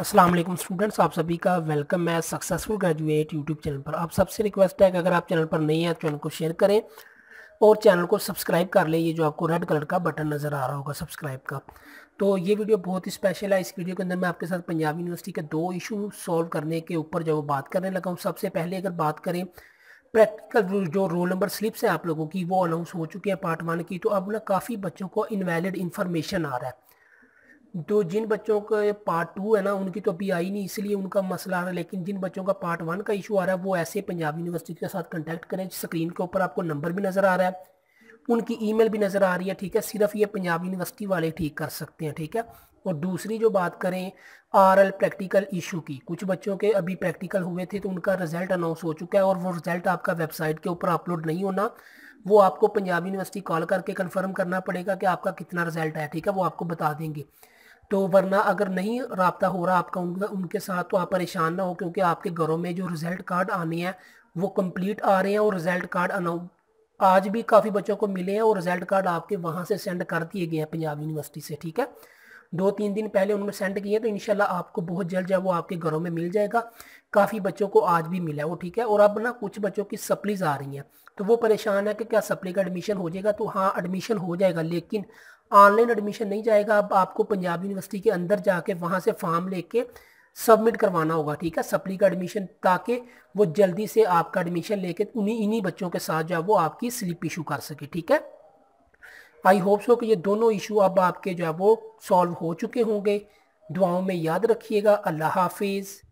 Aslam students आप सभी का वेलकम है सक्सेसफुल ग्रेजुएट यूट्यूब चैनल पर आप सबसे रिक्वेस्ट है कि अगर आप चैनल पर नए हैं तो चैनल को शेयर करें और चैनल को सब्सक्राइब कर लें ये जो आपको रेड कलर का बटन नज़र आ रहा होगा सब्सक्राइब का तो ये वीडियो बहुत ही स्पेशल है इस वीडियो के अंदर मैं आपके साथ पंजाब यूनिवर्सिटी के दो इशू सॉल्व करने के ऊपर जो बात करने लगा हूँ सबसे पहले अगर बात करें प्रैक्टिकल जो रोल नंबर स्लिप्स हैं आप लोगों की वो अनाउंस हो चुकी है पार्ट वन की तो अब ना काफ़ी बच्चों को इनवैलिड इन्फॉर्मेशन आ रहा है तो जिन बच्चों का पार्ट टू है ना उनकी तो अभी आई नहीं इसलिए उनका मसला आ रहा है लेकिन जिन बच्चों का पार्ट वन का इशू आ रहा है वो ऐसे पंजाब यूनिवर्सिटी के साथ कॉन्टैक्ट करें स्क्रीन के ऊपर आपको नंबर भी नज़र आ रहा है उनकी ई भी नज़र आ रही है ठीक है सिर्फ ये पंजाब यूनिवर्सिटी वाले ठीक कर सकते हैं ठीक है और दूसरी जो बात करें आर एल प्रैक्टिकल इशू की कुछ बच्चों के अभी प्रैक्टिकल हुए थे तो उनका रिजल्ट अनाउंस हो चुका है और वो रिजल्ट आपका वेबसाइट के ऊपर अपलोड नहीं होना वो आपको पंजाब यूनिवर्सिटी कॉल करके कंफर्म करना पड़ेगा कि आपका कितना रिजल्ट है ठीक है वो आपको बता देंगे तो वरना अगर नहीं रबता हो रहा आपका उनका उनके साथ तो आप परेशान ना हो क्योंकि आपके घरों में जो रिज़ल्ट कार्ड आने हैं वो कंप्लीट आ रहे हैं और रिज़ल्ट कार्ड अनाउ आज भी काफ़ी बच्चों को मिले हैं और रिज़ल्ट कार्ड आपके वहाँ से सेंड कर दिए गए हैं पंजाब यूनिवर्सिटी से ठीक है दो तीन दिन पहले उन्होंने सेंड किए तो इनशाला आपको बहुत जल्द जब वो आपके घरों में मिल जाएगा काफ़ी बच्चों को आज भी मिला है वो ठीक है और अब ना कुछ बच्चों की सप्लीज आ रही हैं तो वो परेशान है कि क्या सप्ली का एडमिशन हो जाएगा तो हाँ एडमिशन हो जाएगा लेकिन ऑनलाइन एडमिशन नहीं जाएगा अब आपको पंजाब यूनिवर्सिटी के अंदर जाके वहाँ से फॉर्म लेके सबमिट करवाना होगा ठीक है सप्ली का एडमिशन ताकि वो जल्दी से आपका एडमिशन लेके उन्हीं इन्हीं बच्चों के साथ जो है वो आपकी स्लिप इशू कर सके ठीक है आई होप सो कि ये दोनों इशू अब आपके जो है वो सॉल्व हो चुके होंगे दुआओं में याद रखिएगा अल्लाह हाफिज़